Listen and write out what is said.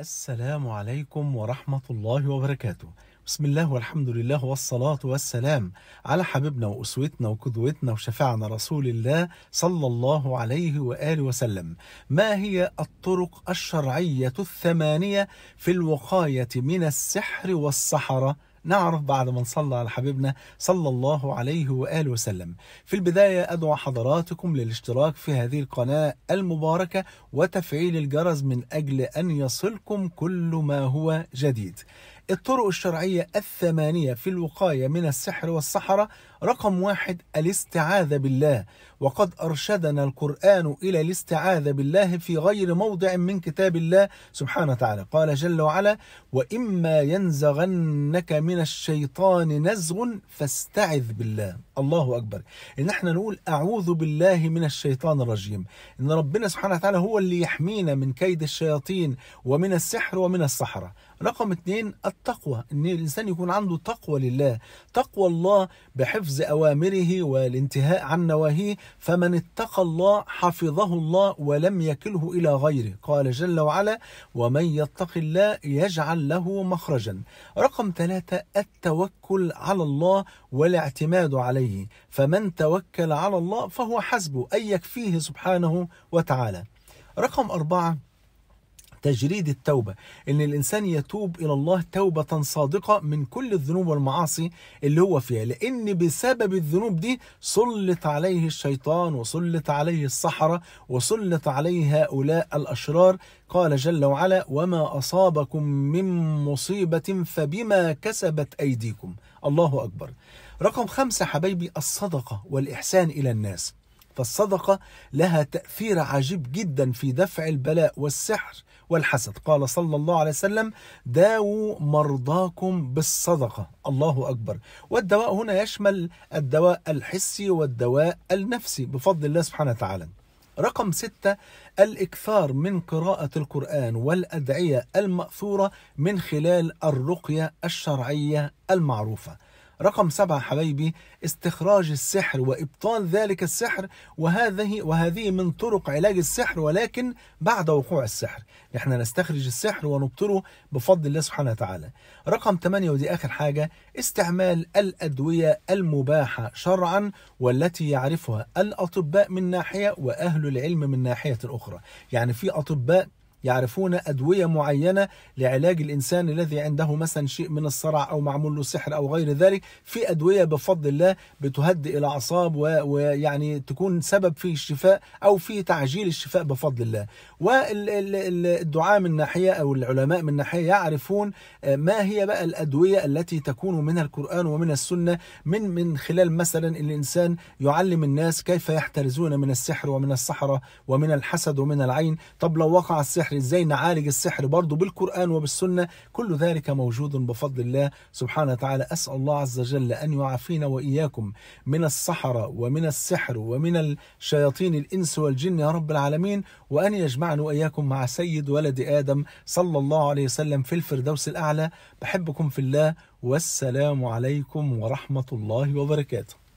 السلام عليكم ورحمة الله وبركاته بسم الله والحمد لله والصلاة والسلام على حبيبنا وأسوتنا وقدوتنا وشفعنا رسول الله صلى الله عليه وآله وسلم ما هي الطرق الشرعية الثمانية في الوقاية من السحر والسحرة نعرف بعد ما نصلى على حبيبنا صلى الله عليه وآله وسلم في البداية أدعو حضراتكم للاشتراك في هذه القناة المباركة وتفعيل الجرس من أجل أن يصلكم كل ما هو جديد الطرق الشرعية الثمانية في الوقاية من السحر والسحرة رقم واحد الاستعاذة بالله وقد أرشدنا القرآن إلى الاستعاذة بالله في غير موضع من كتاب الله سبحانه وتعالى قال جل وعلا وإما ينزغنك من الشيطان نزغ فاستعذ بالله الله أكبر إن احنا نقول أعوذ بالله من الشيطان الرجيم إن ربنا سبحانه وتعالى هو اللي يحمينا من كيد الشياطين ومن السحر ومن السحرة رقم اثنين التقوى ان الانسان يكون عنده تقوى لله تقوى الله بحفظ اوامره والانتهاء عن نواهيه فمن اتقى الله حفظه الله ولم يكله الى غيره قال جل وعلا ومن يتق الله يجعل له مخرجا رقم ثلاثة التوكل على الله والاعتماد عليه فمن توكل على الله فهو حسبه أي يكفيه سبحانه وتعالى رقم أربعة تجريد التوبة إن الإنسان يتوب إلى الله توبة صادقة من كل الذنوب والمعاصي اللي هو فيها لأن بسبب الذنوب دي سلط عليه الشيطان وسلط عليه السحرة وسلط عليه هؤلاء الأشرار قال جل وعلا وما أصابكم من مصيبة فبما كسبت أيديكم الله أكبر رقم خمسة حبايبي الصدقة والإحسان إلى الناس فالصدقة لها تأثير عجيب جدا في دفع البلاء والسحر والحسد قال صلى الله عليه وسلم داووا مرضاكم بالصدقة الله أكبر والدواء هنا يشمل الدواء الحسي والدواء النفسي بفضل الله سبحانه وتعالى رقم ستة الإكثار من قراءة القرآن والأدعية المأثورة من خلال الرقية الشرعية المعروفة رقم سبعة حبايبي استخراج السحر وإبطال ذلك السحر وهذه وهذه من طرق علاج السحر ولكن بعد وقوع السحر احنا نستخرج السحر ونبطله بفضل الله سبحانه وتعالى رقم ثمانية ودي آخر حاجة استعمال الأدوية المباحة شرعا والتي يعرفها الأطباء من ناحية وأهل العلم من ناحية أخرى يعني في أطباء يعرفون أدوية معينة لعلاج الإنسان الذي عنده مثلا شيء من الصرع أو معمول له سحر أو غير ذلك في أدوية بفضل الله بتهدئ الأعصاب ويعني تكون سبب في الشفاء أو في تعجيل الشفاء بفضل الله والدعاء من ناحية أو العلماء من ناحية يعرفون آه، ما هي بقى الأدوية التي تكون من القرآن ومن السنة من من خلال مثلا الإنسان يعلم الناس كيف يحترزون من السحر ومن السحرة ومن الحسد ومن العين طب لو وقع السحر السحر ازاي نعالج السحر برضه بالقرآن وبالسنة كل ذلك موجود بفضل الله سبحانه وتعالى أسأل الله عز وجل أن يعافينا وإياكم من السحرة ومن السحر ومن الشياطين الإنس والجن يا رب العالمين وأن يجمعنا وإياكم مع سيد ولد آدم صلى الله عليه وسلم في الفردوس الأعلى بحبكم في الله والسلام عليكم ورحمة الله وبركاته